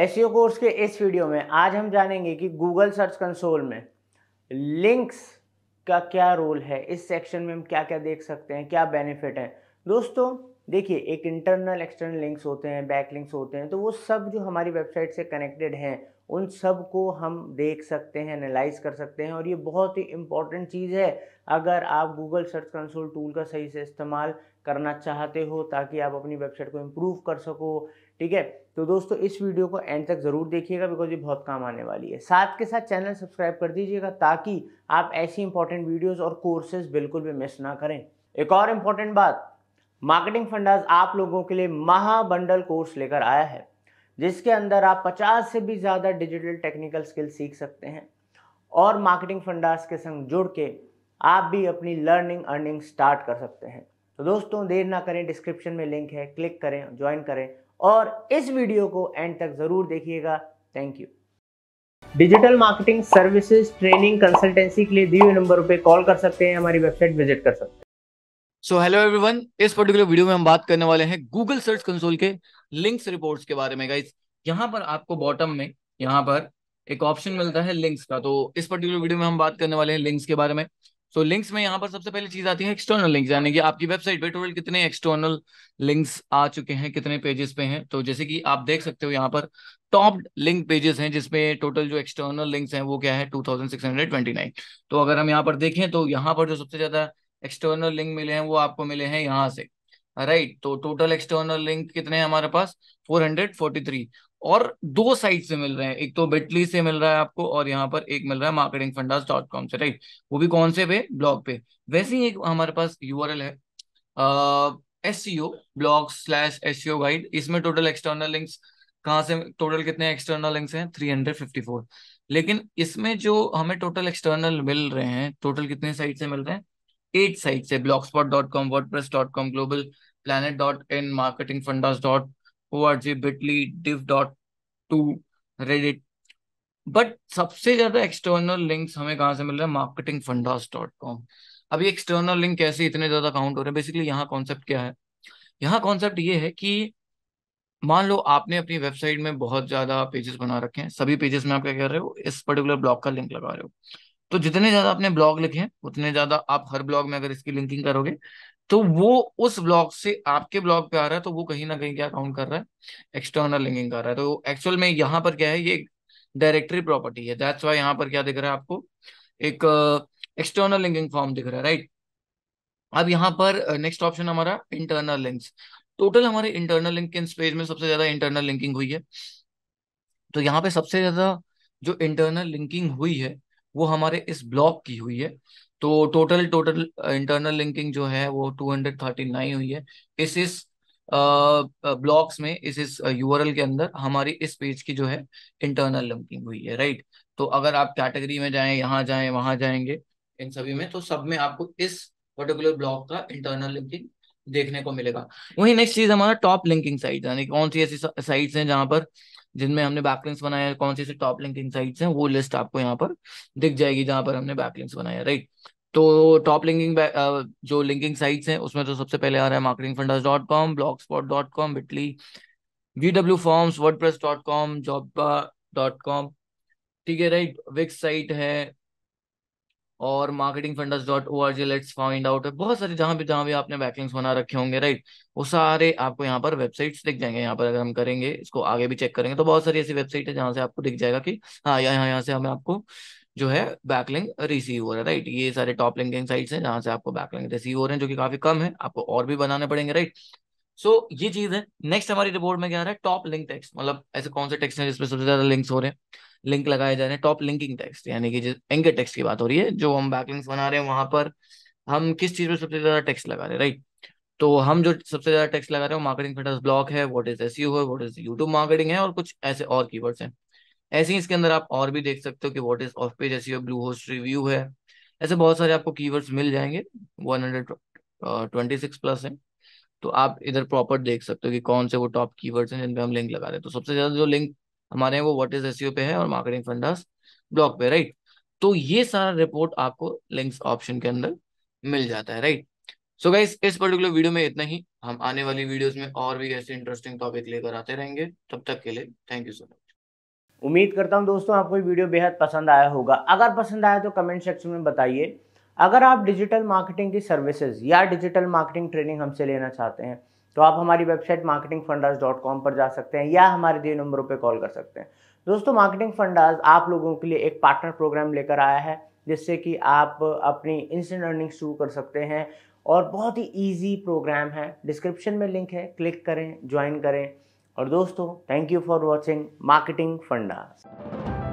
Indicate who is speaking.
Speaker 1: S course e के इस video में आज हम जानेंगे कि गूगल सर्च कंसोल में लिंक्स का क्या रोल है इस सेक्शन में हम क्या क्या देख सकते हैं क्या बेनिफिट है दोस्तों देखिए एक इंटरनल एक्सटर्नल लिंक्स होते हैं बैक लिंक्स होते हैं तो वो सब जो हमारी वेबसाइट से कनेक्टेड हैं उन सब को हम देख सकते हैं एनालाइज कर सकते हैं और ये बहुत ही इम्पॉर्टेंट चीज़ है अगर आप गूगल सर्च कंसोल टूल का सही से इस्तेमाल करना चाहते हो ताकि आप अपनी वेबसाइट को इम्प्रूव कर सको ठीक है तो दोस्तों इस वीडियो को एंड तक ज़रूर देखिएगा बिकॉज ये बहुत काम आने वाली है साथ के साथ चैनल सब्सक्राइब कर दीजिएगा ताकि आप ऐसी इंपॉर्टेंट वीडियोस और कोर्सेज बिल्कुल भी मिस ना करें एक और इम्पॉर्टेंट बात मार्केटिंग फंडाज आप लोगों के लिए महाबंडल कोर्स लेकर आया है जिसके अंदर आप 50 से भी ज़्यादा डिजिटल टेक्निकल स्किल सीख सकते हैं और मार्केटिंग फंडाज के संग जुड़ के आप भी अपनी लर्निंग अर्निंग स्टार्ट कर सकते हैं तो दोस्तों देर ना करें डिस्क्रिप्शन में लिंक है क्लिक करें ज्वाइन करें और इस वीडियो को एंड तक ज़रूर देखिएगा thank you digital marketing services training consultancy के लिए दिए हुए नंबर पे कॉल कर सकते हैं हमारी वेबसाइट विजिट कर सकते हैं सो हेलो एवरीवन इस
Speaker 2: पर्टिकुलर वीडियो में हम बात करने वाले हैं गूगल सर्च कंसोल के लिंक्स रिपोर्ट्स के बारे में गाइस यहां पर आपको बॉटम में यहां पर एक ऑप्शन मिलता है लिंक्स का तो इस पर्टिकुलर वीडियो में हम बात करने वाले हैं लिंक्स के बारे में सो so, लिंक्स में यहाँ पर सबसे पहले चीज आती है एक्सटर्नल लिंक्स यानी कि आपकी वेबसाइट पे टोटल कितने एक्सटर्नल लिंक्स आ चुके हैं कितने पेजेस पे हैं तो जैसे कि आप देख सकते हो यहाँ पर टॉप लिंक पेजेस हैं जिसमें टोटल जो एक्सटर्नल लिंक्स हैं वो क्या है टू तो अगर हम यहाँ पर देखें तो यहाँ पर जो सबसे ज्यादा एक्सटर्नल लिंक मिले हैं वो आपको मिले हैं यहाँ से राइट तो टोटल एक्सटर्नल लिंक कितने हैं हमारे पास 443 और दो साइट से मिल रहे हैं एक तो बिटली से मिल रहा है आपको और यहाँ पर एक मिल रहा है मार्केटिंग फंडास डॉट कॉम से राइट वो भी कौन से पे ब्लॉग पे वैसे ही एक हमारे पास यू है S C O blog slash S C O guide इसमें टोटल एक्सटर्नल लिंक्स कहाँ से टोटल कितने एक्सटर्नल लिंक्स हैं 354 लेकिन इसमें जो हमें टोटल एक्सटर्नल मिल रहे हैं टोटल कितने साइट से मिल रहे हैं एट साइट है Blogspot dot com WordPress dot com global planet dot in Marketing Fundas dot O R G Bitly dev dot to Reddit but सबसे ज्यादा एक्सटर्नल लिंक्स हमें कहाँ से मिल रहे हैं मार्केटिंग फंडास डॉट कॉम अभी एक्सटर्नल लिंक कैसे इतने ज्यादा काउंट हो रहे हैं बेसिकली यहाँ कॉन्सेप्ट क्या है यहाँ कॉन्सेप्ट ये है कि मान लो आपने अपनी वेबसाइट में बहुत ज्यादा पेजेस बना रखे हैं सभी पेजेस में आप क्या कर रहे हो इस पर्टिकुलर ब्लॉक का लिंक लगा रहे हो तो जितने ज्यादा आपने ब्लॉग लिखे हैं उतने ज्यादा आप हर ब्लॉग में अगर इसकी लिंकिंग करोगे तो वो उस ब्लॉग से आपके ब्लॉग पे आ रहा है तो वो कहीं ना कहीं क्या काउंट कर रहा है एक्सटर्नल लिंकिंग कर रहा है तो एक्चुअल में यहाँ पर क्या है ये डायरेक्टरी प्रॉपर्टी है दैट्स वाई यहाँ पर क्या दिख रहा है आपको एक एक्सटर्नल लिंकिंग फॉर्म दिख रहा है राइट अब यहाँ पर नेक्स्ट ऑप्शन हमारा इंटरनल लिंक्स टोटल हमारे इंटरनल लिंक के स्पेज में सबसे ज्यादा इंटरनल लिंकिंग हुई है तो यहाँ पे सबसे ज्यादा जो इंटरनल लिंकिंग हुई है वो हमारे इस ब्लॉक की हुई है तो टोटल टोटल इंटरनल लिंकिंग जो है वो 239 हुई है इस इस ब्लॉक्स uh, uh, में इस इस यूआरएल uh, के अंदर हमारी इस पेज की जो है इंटरनल लिंकिंग हुई है राइट तो अगर आप कैटेगरी में जाएं यहाँ जाएं वहां जाएंगे इन सभी में तो सब में आपको इस पर्टिकुलर ब्लॉक का इंटरनल लिंकिंग देखने को मिलेगा वही नेक्स्ट चीज हमारा टॉप लिंकिंग साइट यानी कौन सी ऐसी साइट्स हैं जहां पर जिनमें हमने बैकलिंग्स बनाया कौन सी टॉप लिंकिंग साइट्स हैं वो लिस्ट आपको यहाँ पर दिख जाएगी जहां पर हमने बैकलिंग्स बनाया राइट तो टॉप लिंकिंग जो लिंकिंग साइट्स हैं उसमें तो सबसे पहले आ रहा है Marketing Fundas dot com Blogspot dot com Bitly V W forms WordPress dot com job dot com ठीक है राइट विक्स साइट है और Marketing Fundas dot O R G let's find out है बहुत सारे जहां भी जहां भी आपने बैकलिंग्स बना रखे होंगे राइट वो सारे आपको यहाँ पर वेबसाइट्स दिख जाएंगे यहाँ पर अगर हम करेंगे इसको आगे भी चेक करेंगे तो बहुत सारी ऐसी वेबसाइट है जहां से आपको दिख जाएगा कि हाँ यहाँ यहाँ से हमें आपको जो है बैकलिंग रिसीव हो रहा है राइट ये सारे टॉप लिंकिंग साइट्स हैं जहां से आपको बैकलिंग रिसीव हो रहे हैं जो कि काफी कम है आपको और भी बनाने पड़ेंगे राइट सो so, ये चीज है नेक्स्ट हमारी रिपोर्ट में क्या आ रहा है टॉप लिंक टेक्स्ट मतलब ऐसे कौन से टेक्स्ट हैं जिसमें सबसे ज्यादा लिंक्स हो रहे हैं लिंक लगाए जा रहे हैं टॉप लिंकिंग टेक्स्ट यानी कि जिस एंकर टेक्स्ट की बात हो रही है जो हम बैकलिंक्स बना रहे हैं वहां पर हम किस चीज में सबसे ज्यादा टेक्स्ट लगा रहे हैं राइट तो हम जो सबसे ज्यादा टेक्स्ट लगा रहे हैं मार्केटिंग फिटर्स ब्लॉक है व्हाट इज एसयू है व्हाट इज यूट्यूब मार्केटिंग है और कुछ ऐसे और कीवर्ड्स हैं ऐसे ही इसके अंदर आप और भी देख सकते हो कि what is off page SEO Bluehost होस्ट रिव्यू है ऐसे बहुत सारे आपको कीवर्ड्स मिल जाएंगे वन प्लस है तो आप इधर प्रॉपर देख सकते हो कि कौन से वो टॉप कीवर्ड्स हैं जिन पे हम लिंक लगा रहे हैं तो सबसे ज्यादा जो लिंक हमारे वो वट इज एस पे है और मार्केटिंग फंडास ब्लॉक पे राइट तो ये सारा रिपोर्ट आपको लिंक्स ऑप्शन के अंदर मिल जाता है राइट सो गाइस इस पर्टिकुलर वीडियो में इतना ही हम आने वाली वीडियोस में और भी ऐसे इंटरेस्टिंग टॉपिक लेकर आते रहेंगे तब तक के लिए थैंक यू सो मच
Speaker 1: उम्मीद करता हूं दोस्तों आपको वीडियो बेहद पसंद आया होगा अगर पसंद आया तो कमेंट सेक्शन में बताइए अगर आप डिजिटल मार्केटिंग की सर्विसेज या डिजिटल मार्केटिंग ट्रेनिंग हमसे लेना चाहते हैं तो आप हमारी website Marketing Fundas dot com पर जा सकते हैं या हमारे दिए नंबरों पर कॉल कर सकते हैं दोस्तों मार्केटिंग फंडाज आप लोगों के लिए एक पार्टनर प्रोग्राम लेकर आया है जिससे कि आप अपनी इंस्टेंट अर्निंग शुरू कर सकते हैं और बहुत ही ईजी प्रोग्राम है डिस्क्रिप्शन में लिंक है क्लिक करें ज्वाइन करें और दोस्तों thank you for watching Marketing fundas